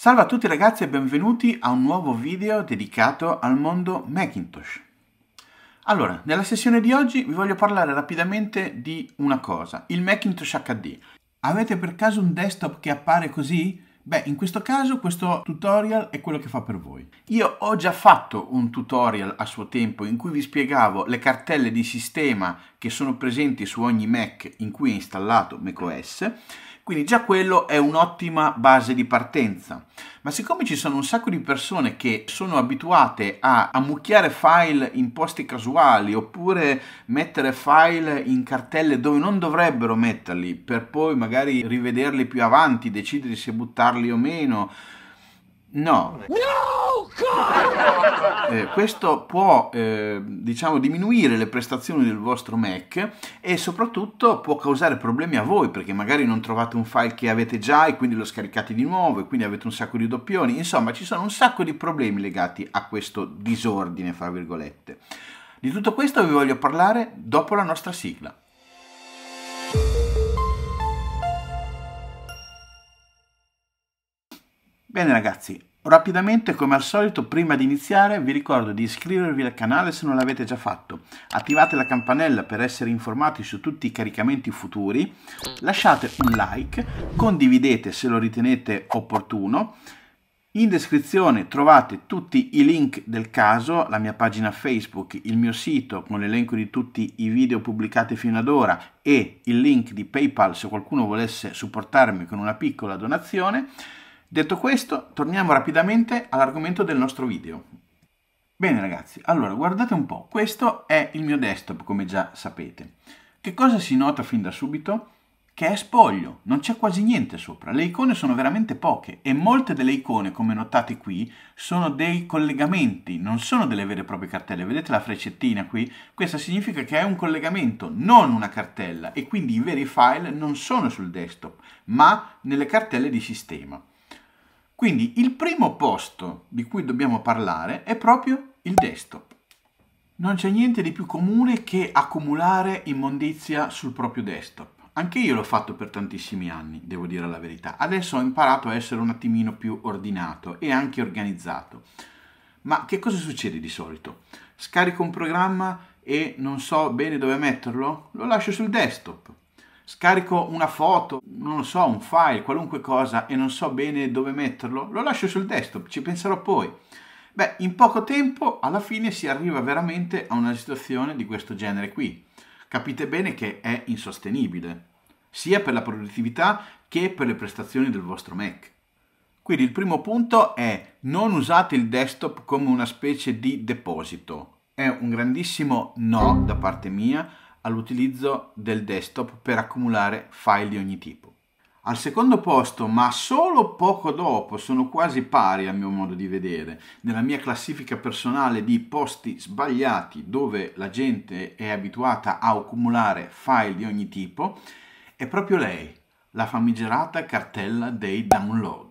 Salve a tutti ragazzi e benvenuti a un nuovo video dedicato al mondo Macintosh. Allora, nella sessione di oggi vi voglio parlare rapidamente di una cosa, il Macintosh HD. Avete per caso un desktop che appare così? Beh, in questo caso questo tutorial è quello che fa per voi. Io ho già fatto un tutorial a suo tempo in cui vi spiegavo le cartelle di sistema che sono presenti su ogni Mac in cui è installato macOS quindi già quello è un'ottima base di partenza. Ma siccome ci sono un sacco di persone che sono abituate a ammucchiare file in posti casuali oppure mettere file in cartelle dove non dovrebbero metterli per poi magari rivederli più avanti, decidere se buttarli o meno, no. no! Eh, questo può eh, diciamo diminuire le prestazioni del vostro Mac e soprattutto può causare problemi a voi perché magari non trovate un file che avete già e quindi lo scaricate di nuovo e quindi avete un sacco di doppioni. Insomma, ci sono un sacco di problemi legati a questo disordine, fra virgolette. Di tutto questo vi voglio parlare dopo la nostra sigla. Bene ragazzi, Rapidamente, come al solito, prima di iniziare vi ricordo di iscrivervi al canale se non l'avete già fatto, attivate la campanella per essere informati su tutti i caricamenti futuri, lasciate un like, condividete se lo ritenete opportuno, in descrizione trovate tutti i link del caso, la mia pagina Facebook, il mio sito con l'elenco di tutti i video pubblicati fino ad ora e il link di PayPal se qualcuno volesse supportarmi con una piccola donazione. Detto questo, torniamo rapidamente all'argomento del nostro video. Bene ragazzi, allora guardate un po', questo è il mio desktop come già sapete. Che cosa si nota fin da subito? Che è spoglio, non c'è quasi niente sopra, le icone sono veramente poche e molte delle icone, come notate qui, sono dei collegamenti, non sono delle vere e proprie cartelle. Vedete la freccettina qui? Questa significa che è un collegamento, non una cartella e quindi i veri file non sono sul desktop, ma nelle cartelle di sistema. Quindi il primo posto di cui dobbiamo parlare è proprio il desktop. Non c'è niente di più comune che accumulare immondizia sul proprio desktop. Anche io l'ho fatto per tantissimi anni, devo dire la verità. Adesso ho imparato a essere un attimino più ordinato e anche organizzato. Ma che cosa succede di solito? Scarico un programma e non so bene dove metterlo? Lo lascio sul desktop scarico una foto, non lo so, un file, qualunque cosa e non so bene dove metterlo, lo lascio sul desktop, ci penserò poi. Beh, in poco tempo alla fine si arriva veramente a una situazione di questo genere qui. Capite bene che è insostenibile, sia per la produttività che per le prestazioni del vostro Mac. Quindi il primo punto è non usate il desktop come una specie di deposito. È un grandissimo no da parte mia all'utilizzo del desktop per accumulare file di ogni tipo. Al secondo posto, ma solo poco dopo, sono quasi pari a mio modo di vedere, nella mia classifica personale di posti sbagliati dove la gente è abituata a accumulare file di ogni tipo, è proprio lei, la famigerata cartella dei download.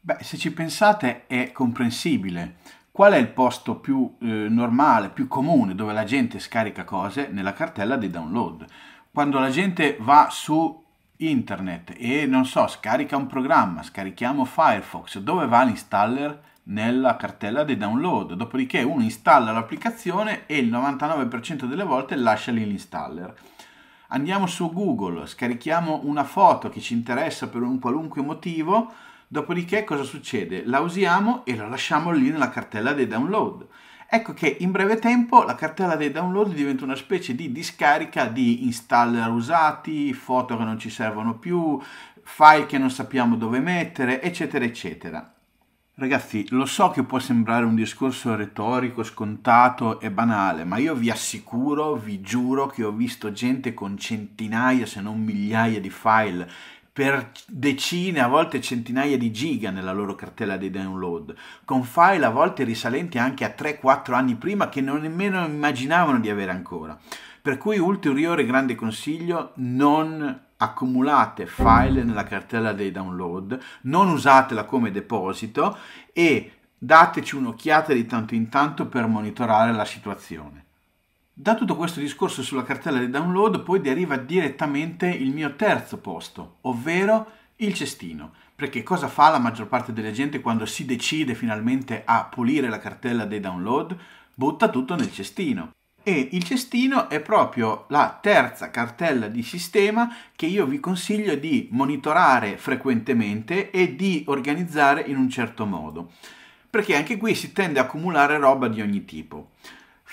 Beh, se ci pensate è comprensibile. Qual è il posto più eh, normale, più comune dove la gente scarica cose? Nella cartella di download. Quando la gente va su internet e non so, scarica un programma, scarichiamo Firefox, dove va l'installer? Nella cartella di download, dopodiché uno installa l'applicazione e il 99% delle volte lascia lì l'installer. Andiamo su Google, scarichiamo una foto che ci interessa per un qualunque motivo, Dopodiché cosa succede? La usiamo e la lasciamo lì nella cartella dei download. Ecco che in breve tempo la cartella dei download diventa una specie di discarica di installer usati, foto che non ci servono più, file che non sappiamo dove mettere, eccetera, eccetera. Ragazzi, lo so che può sembrare un discorso retorico, scontato e banale, ma io vi assicuro, vi giuro che ho visto gente con centinaia, se non migliaia di file per decine, a volte centinaia di giga nella loro cartella di download, con file a volte risalenti anche a 3-4 anni prima che non nemmeno immaginavano di avere ancora. Per cui ulteriore grande consiglio, non accumulate file nella cartella dei download, non usatela come deposito e dateci un'occhiata di tanto in tanto per monitorare la situazione. Da tutto questo discorso sulla cartella di download poi deriva direttamente il mio terzo posto, ovvero il cestino. Perché cosa fa la maggior parte della gente quando si decide finalmente a pulire la cartella dei download? Butta tutto nel cestino. E il cestino è proprio la terza cartella di sistema che io vi consiglio di monitorare frequentemente e di organizzare in un certo modo. Perché anche qui si tende a accumulare roba di ogni tipo.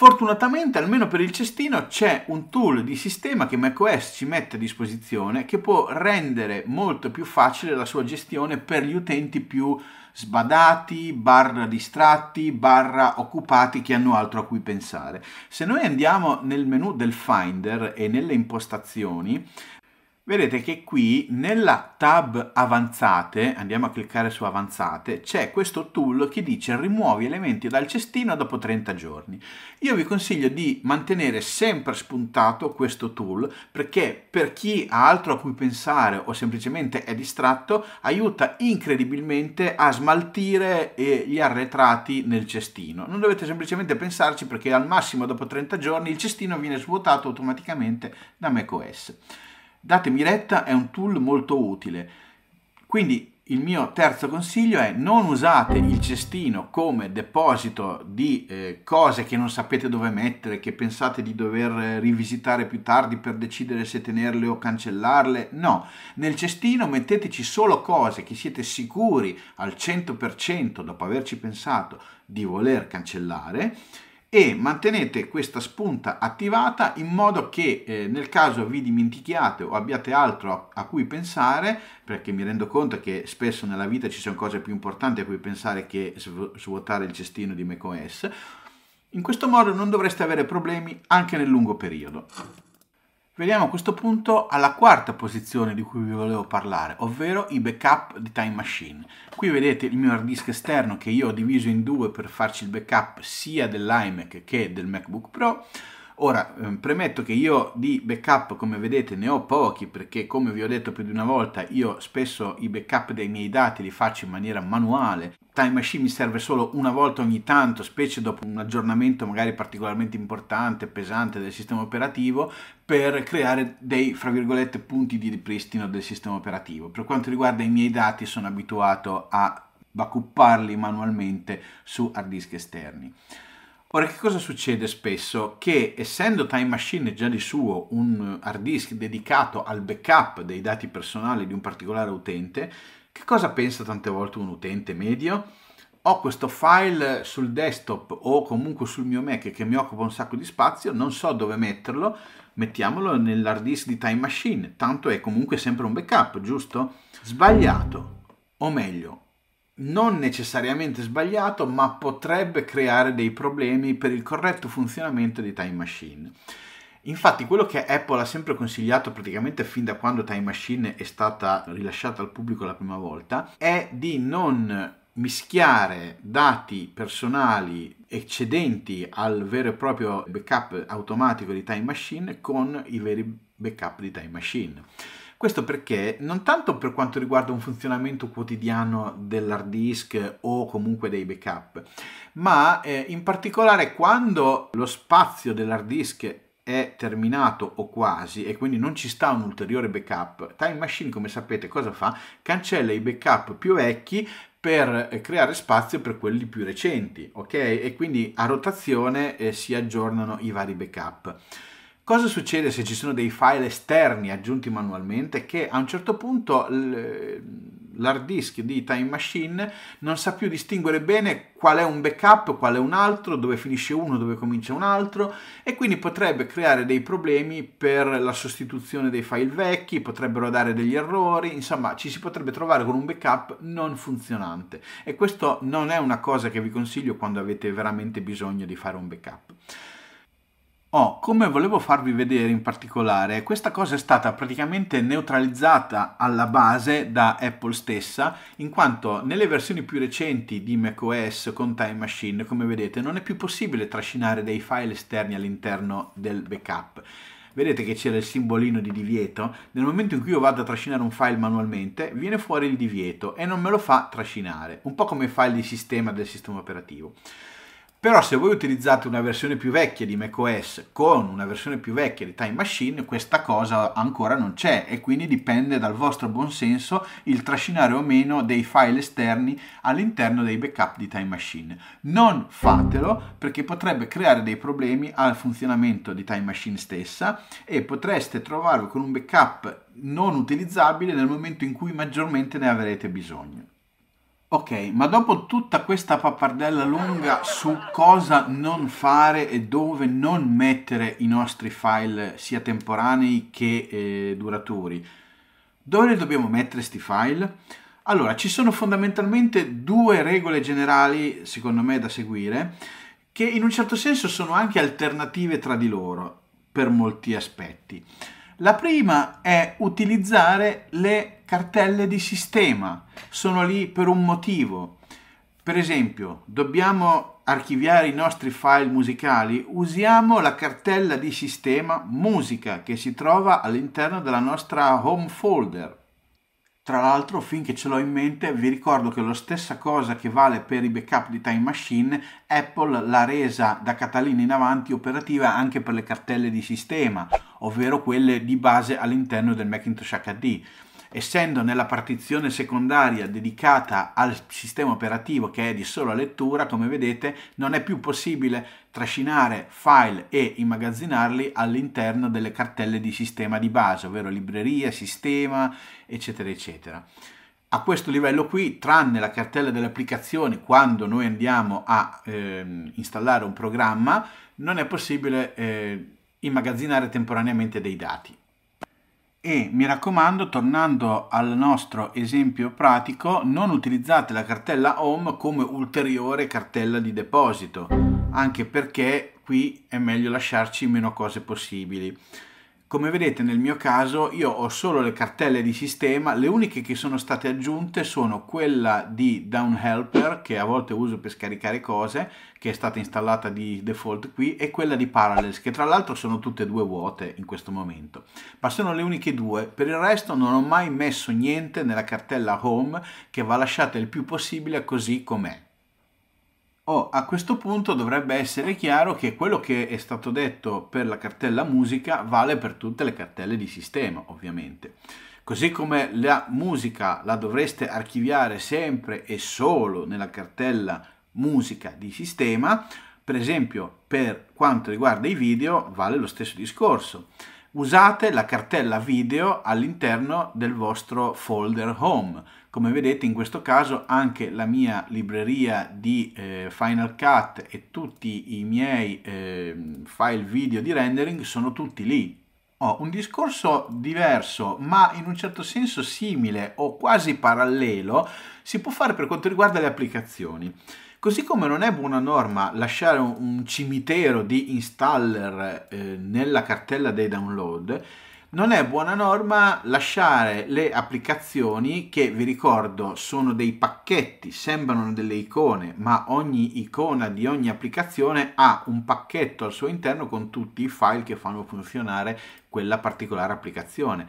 Fortunatamente, almeno per il cestino, c'è un tool di sistema che macOS ci mette a disposizione che può rendere molto più facile la sua gestione per gli utenti più sbadati, barra distratti, barra occupati che hanno altro a cui pensare. Se noi andiamo nel menu del Finder e nelle impostazioni, vedete che qui nella tab avanzate, andiamo a cliccare su avanzate, c'è questo tool che dice rimuovi elementi dal cestino dopo 30 giorni. Io vi consiglio di mantenere sempre spuntato questo tool perché per chi ha altro a cui pensare o semplicemente è distratto aiuta incredibilmente a smaltire gli arretrati nel cestino. Non dovete semplicemente pensarci perché al massimo dopo 30 giorni il cestino viene svuotato automaticamente da macOS. Datemi retta, è un tool molto utile. Quindi il mio terzo consiglio è non usate il cestino come deposito di eh, cose che non sapete dove mettere, che pensate di dover eh, rivisitare più tardi per decidere se tenerle o cancellarle. No, nel cestino metteteci solo cose che siete sicuri al 100% dopo averci pensato di voler cancellare e mantenete questa spunta attivata in modo che eh, nel caso vi dimentichiate o abbiate altro a, a, cui pensare, perché mi rendo conto che spesso nella vita ci sono cose più importanti a cui pensare che sv svuotare il cestino di macOS, in questo modo non dovreste avere problemi anche nel lungo periodo. Veniamo a questo punto alla quarta posizione di cui vi volevo parlare, ovvero i backup di Time Machine. Qui vedete il mio hard disk esterno che io ho diviso in due per farci il backup sia dell'iMac che del MacBook Pro. Ora, ehm, premetto che io di backup, come vedete, ne ho pochi perché, come vi ho detto più di una volta, io spesso i backup dei miei dati li faccio in maniera manuale. Time Machine mi serve solo una volta ogni tanto, specie dopo un aggiornamento magari particolarmente importante, pesante del sistema operativo, per creare dei, fra virgolette, punti di ripristino del sistema operativo. Per quanto riguarda i miei dati, sono abituato a backupparli manualmente su hard disk esterni. Ora, che cosa succede spesso? Che essendo Time Machine già di suo un eh, hard disk dedicato al backup dei dati personali di un particolare utente, che cosa pensa tante volte un utente medio? Ho questo file sul desktop o comunque sul mio Mac che mi occupa un sacco di spazio, non so dove metterlo, mettiamolo nell'hard disk di Time Machine, tanto è comunque sempre un backup, giusto? Sbagliato, o meglio, non necessariamente sbagliato, ma potrebbe creare dei problemi per il corretto funzionamento di Time Machine. Infatti quello che Apple ha sempre consigliato praticamente fin da quando Time Machine è stata rilasciata al pubblico la prima volta è di non mischiare dati personali eccedenti al vero e proprio backup automatico di Time Machine con i veri backup di Time Machine questo perché non tanto per quanto riguarda un funzionamento quotidiano dell'hard disk o comunque dei backup, ma eh, in particolare quando lo spazio dell'hard disk è terminato o quasi e quindi non ci sta un ulteriore backup, Time Machine come sapete cosa fa? Cancella i backup più vecchi per eh, creare spazio per quelli più recenti, ok? E quindi a rotazione eh, si aggiornano i vari backup. Cosa succede se ci sono dei file esterni aggiunti manualmente che a un certo punto l'hard disk di Time Machine non sa più distinguere bene qual è un backup, qual è un altro, dove finisce uno, dove comincia un altro e quindi potrebbe creare dei problemi per la sostituzione dei file vecchi, potrebbero dare degli errori, insomma ci si potrebbe trovare con un backup non funzionante e questo non è una cosa che vi consiglio quando avete veramente bisogno di fare un backup. Oh, come volevo farvi vedere in particolare, questa cosa è stata praticamente neutralizzata alla base da Apple stessa, in quanto nelle versioni più recenti di macOS con Time Machine, come vedete, non è più possibile trascinare dei file esterni all'interno del backup. Vedete che c'era il simbolino di divieto? Nel momento in cui io vado a trascinare un file manualmente, viene fuori il divieto e non me lo fa trascinare, un po' come i file di sistema del sistema operativo. Però se voi utilizzate una versione più vecchia di macOS con una versione più vecchia di Time Machine, questa cosa ancora non c'è e quindi dipende dal vostro buonsenso il trascinare o meno dei file esterni all'interno dei backup di Time Machine. Non fatelo perché potrebbe creare dei problemi al funzionamento di Time Machine stessa e potreste trovarvi con un backup non utilizzabile nel momento in cui maggiormente ne avrete bisogno. Ok, ma dopo tutta questa pappardella lunga su cosa non fare e dove non mettere i nostri file sia temporanei che eh, duraturi, dove li dobbiamo mettere questi file? Allora, ci sono fondamentalmente due regole generali, secondo me, da seguire, che in un certo senso sono anche alternative tra di loro per molti aspetti. La prima è utilizzare le cartelle di sistema, sono lì per un motivo. Per esempio, dobbiamo archiviare i nostri file musicali, usiamo la cartella di sistema musica che si trova all'interno della nostra home folder. Tra l'altro, finché ce l'ho in mente, vi ricordo che la stessa cosa che vale per i backup di Time Machine, Apple l'ha resa da Catalina in avanti operativa anche per le cartelle di sistema, ovvero quelle di base all'interno del Macintosh HD essendo nella partizione secondaria dedicata al sistema operativo che è di sola lettura, come vedete non è più possibile trascinare file e immagazzinarli all'interno delle cartelle di sistema di base, ovvero libreria, sistema, eccetera, eccetera. A questo livello qui, tranne la cartella delle applicazioni, quando noi andiamo a eh, installare un programma, non è possibile eh, immagazzinare temporaneamente dei dati e mi raccomando tornando al nostro esempio pratico non utilizzate la cartella home come ulteriore cartella di deposito anche perché qui è meglio lasciarci meno cose possibili come vedete nel mio caso io ho solo le cartelle di sistema, le uniche che sono state aggiunte sono quella di Down Helper che a volte uso per scaricare cose, che è stata installata di default qui, e quella di Parallels che tra l'altro sono tutte e due vuote in questo momento. Ma sono le uniche due, per il resto non ho mai messo niente nella cartella Home che va lasciata il più possibile così com'è. Oh, a questo punto dovrebbe essere chiaro che quello che è stato detto per la cartella musica vale per tutte le cartelle di sistema, ovviamente. Così come la musica la dovreste archiviare sempre e solo nella cartella musica di sistema, per esempio per quanto riguarda i video vale lo stesso discorso. Usate la cartella video all'interno del vostro folder home come vedete in questo caso anche la mia libreria di eh, Final Cut e tutti i miei eh, file video di rendering sono tutti lì. Oh, un discorso diverso ma in un certo senso simile o quasi parallelo si può fare per quanto riguarda le applicazioni. Così come non è buona norma lasciare un cimitero di installer eh, nella cartella dei download, non è buona norma lasciare le applicazioni che vi ricordo sono dei pacchetti, sembrano delle icone, ma ogni icona di ogni applicazione ha un pacchetto al suo interno con tutti i file che fanno funzionare quella particolare applicazione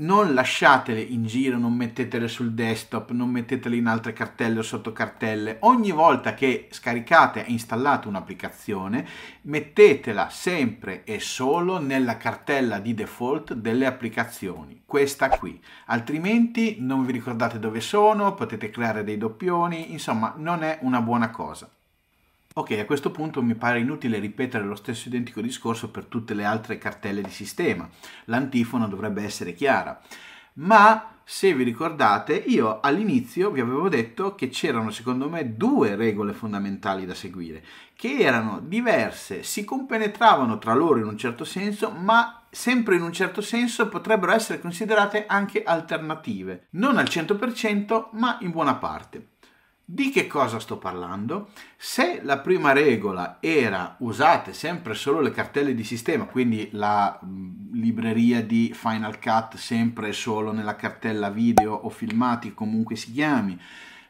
non lasciatele in giro, non mettetele sul desktop, non mettetele in altre cartelle o sotto cartelle. Ogni volta che scaricate e installate un'applicazione, mettetela sempre e solo nella cartella di default delle applicazioni, questa qui. Altrimenti non vi ricordate dove sono, potete creare dei doppioni, insomma non è una buona cosa. Ok, a questo punto mi pare inutile ripetere lo stesso identico discorso per tutte le altre cartelle di sistema. L'antifona dovrebbe essere chiara. Ma se vi ricordate, io all'inizio vi avevo detto che c'erano secondo me due regole fondamentali da seguire, che erano diverse, si compenetravano tra loro in un certo senso, ma sempre in un certo senso potrebbero essere considerate anche alternative, non al 100%, ma in buona parte. Di che cosa sto parlando? Se la prima regola era usate sempre solo le cartelle di sistema, quindi la mm, libreria di Final Cut sempre e solo nella cartella video o filmati, comunque si chiami,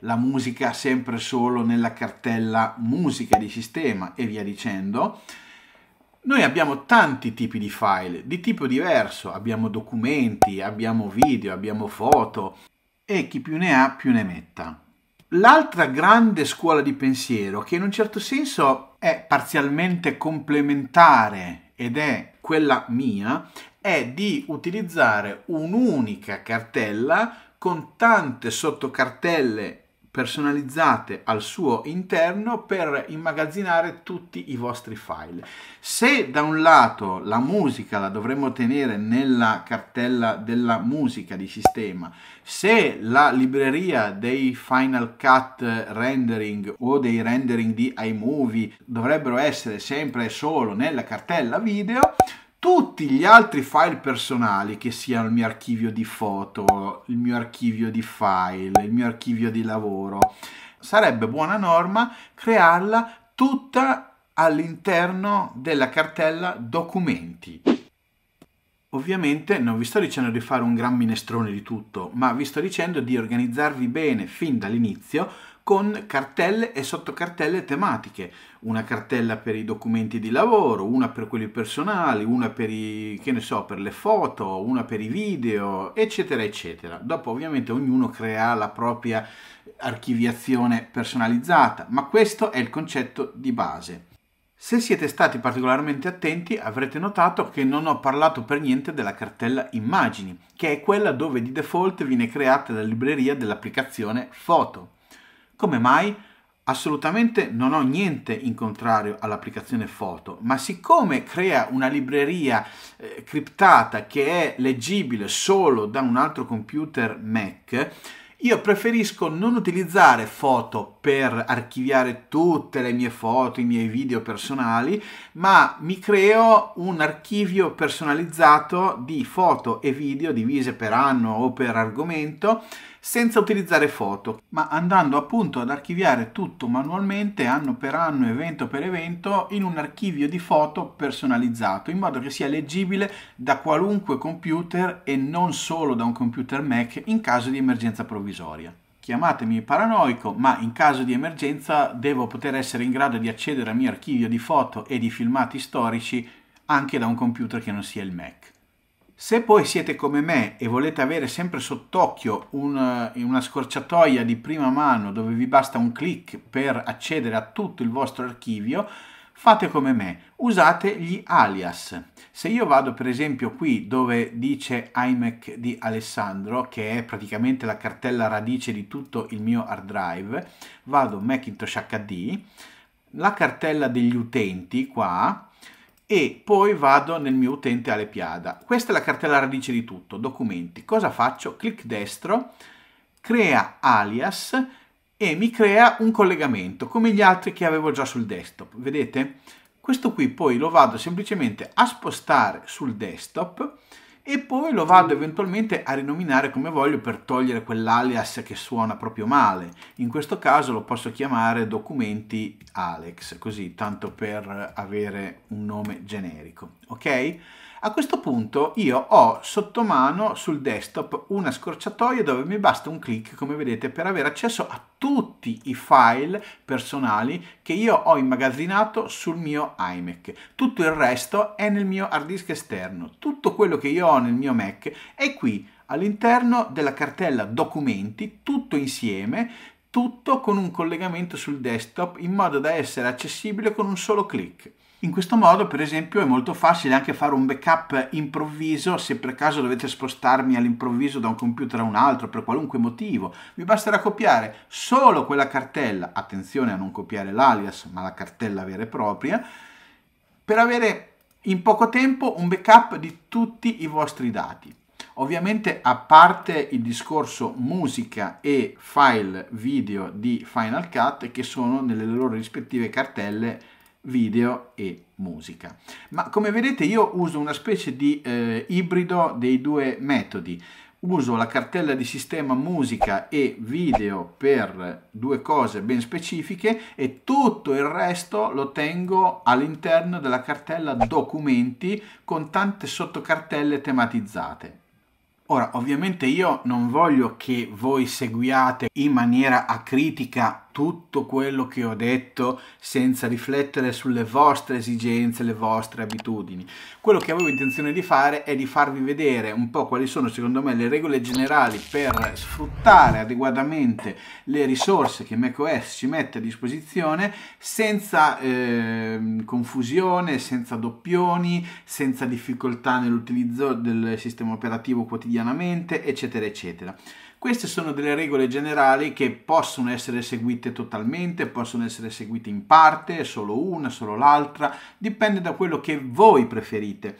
la musica sempre solo nella cartella musica di sistema e via dicendo, noi abbiamo tanti tipi di file di tipo diverso, abbiamo documenti, abbiamo video, abbiamo foto e chi più ne ha più ne metta. L'altra grande scuola di pensiero, che in un certo senso è parzialmente complementare ed è quella mia, è di utilizzare un'unica cartella con tante sottocartelle personalizzate al suo interno per immagazzinare tutti i vostri file. Se da un lato la musica la dovremmo tenere nella cartella della musica di sistema, se la libreria dei Final Cut rendering o dei rendering di iMovie dovrebbero essere sempre e solo nella cartella video, tutti gli altri file personali, che siano il mio archivio di foto, il mio archivio di file, il mio archivio di lavoro, sarebbe buona norma crearla tutta all'interno della cartella documenti. Ovviamente non vi sto dicendo di fare un gran minestrone di tutto, ma vi sto dicendo di organizzarvi bene fin dall'inizio con cartelle e sottocartelle tematiche, una cartella per i documenti di lavoro, una per quelli personali, una per, i, so, per le foto, una per i video, eccetera, eccetera. Dopo ovviamente ognuno crea la propria archiviazione personalizzata, ma questo è il concetto di base. Se siete stati particolarmente attenti avrete notato che non ho parlato per niente della cartella immagini, che è quella dove di default viene creata la libreria dell'applicazione foto. Come mai? Assolutamente non ho niente in contrario all'applicazione foto, ma siccome crea una libreria eh, criptata che è leggibile solo da un altro computer Mac, io preferisco non utilizzare foto per archiviare tutte le mie foto, i miei video personali, ma mi creo un archivio personalizzato di foto e video divise per anno o per argomento senza utilizzare foto, ma andando appunto ad archiviare tutto manualmente anno per anno, evento per evento, in un archivio di foto personalizzato, in modo che sia leggibile da qualunque computer e non solo da un computer Mac in caso di emergenza provvisoria. Chiamatemi paranoico, ma in caso di emergenza devo poter essere in grado di accedere al mio archivio di foto e di filmati storici anche da un computer che non sia il Mac. Se poi siete come me e volete avere sempre sott'occhio un, eh, una scorciatoia di prima mano dove vi basta un clic per accedere a tutto il vostro archivio, fate come me, usate gli alias. Se io vado per esempio qui dove dice iMac di Alessandro, che è praticamente la cartella radice di tutto il mio hard drive, vado Macintosh HD, la cartella degli utenti qua, e poi vado nel mio utente Alepiada. Questa è la cartella radice di tutto, documenti. Cosa faccio? Clic destro, crea alias e mi crea un collegamento come gli altri che avevo già sul desktop. Vedete? Questo qui poi lo vado semplicemente a spostare sul desktop e poi lo vado eventualmente a rinominare come voglio per togliere quell'alias che suona proprio male. In questo caso lo posso chiamare documenti Alex, così tanto per avere un nome generico, ok? A questo punto io ho sotto mano sul desktop una scorciatoia dove mi basta un clic, come vedete, per avere accesso a tutti i file personali che io ho immagazzinato sul mio iMac. Tutto il resto è nel mio hard disk esterno. Tutto quello che io ho nel mio Mac è qui all'interno della cartella documenti, tutto insieme, tutto con un collegamento sul desktop in modo da essere accessibile con un solo clic. In questo modo, per esempio, è molto facile anche fare un backup improvviso se per caso dovete spostarmi all'improvviso da un computer a un altro per qualunque motivo. Vi basterà copiare solo quella cartella, attenzione a non copiare l'alias, ma la cartella vera e propria, per avere in poco tempo un backup di tutti i vostri dati. Ovviamente a parte il discorso musica e file video di Final Cut che sono nelle loro rispettive cartelle video e musica. Ma come vedete io uso una specie di eh, ibrido dei due metodi. Uso la cartella di sistema musica e video per due cose ben specifiche e tutto il resto lo tengo all'interno della cartella documenti con tante sottocartelle tematizzate. Ora, ovviamente io non voglio che voi seguiate in maniera acritica tutto quello che ho detto senza riflettere sulle vostre esigenze, le vostre abitudini. Quello che avevo intenzione di fare è di farvi vedere un po' quali sono secondo me le regole generali per sfruttare adeguatamente le risorse che macOS ci mette a disposizione senza eh, confusione, senza doppioni, senza difficoltà nell'utilizzo del sistema operativo quotidianamente, eccetera, eccetera. Queste sono delle regole generali che possono essere seguite totalmente, possono essere seguite in parte, solo una, solo l'altra, dipende da quello che voi preferite.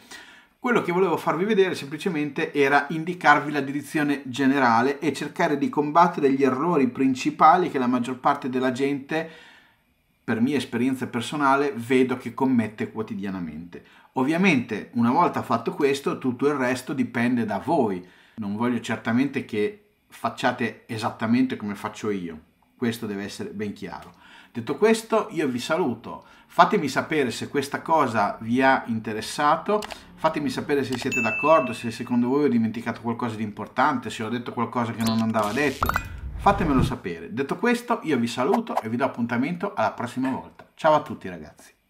Quello che volevo farvi vedere semplicemente era indicarvi la direzione generale e cercare di combattere gli errori principali che la maggior parte della gente, per mia esperienza personale, vedo che commette quotidianamente. Ovviamente una volta fatto questo tutto il resto dipende da voi. Non voglio certamente che facciate esattamente come faccio io. Questo deve essere ben chiaro. Detto questo, io vi saluto. Fatemi sapere se questa cosa vi ha interessato, fatemi sapere se siete d'accordo, se secondo voi ho dimenticato qualcosa di importante, se ho detto qualcosa che non andava detto. Fatemelo sapere. Detto questo, io vi saluto e vi do appuntamento alla prossima volta. Ciao a tutti ragazzi.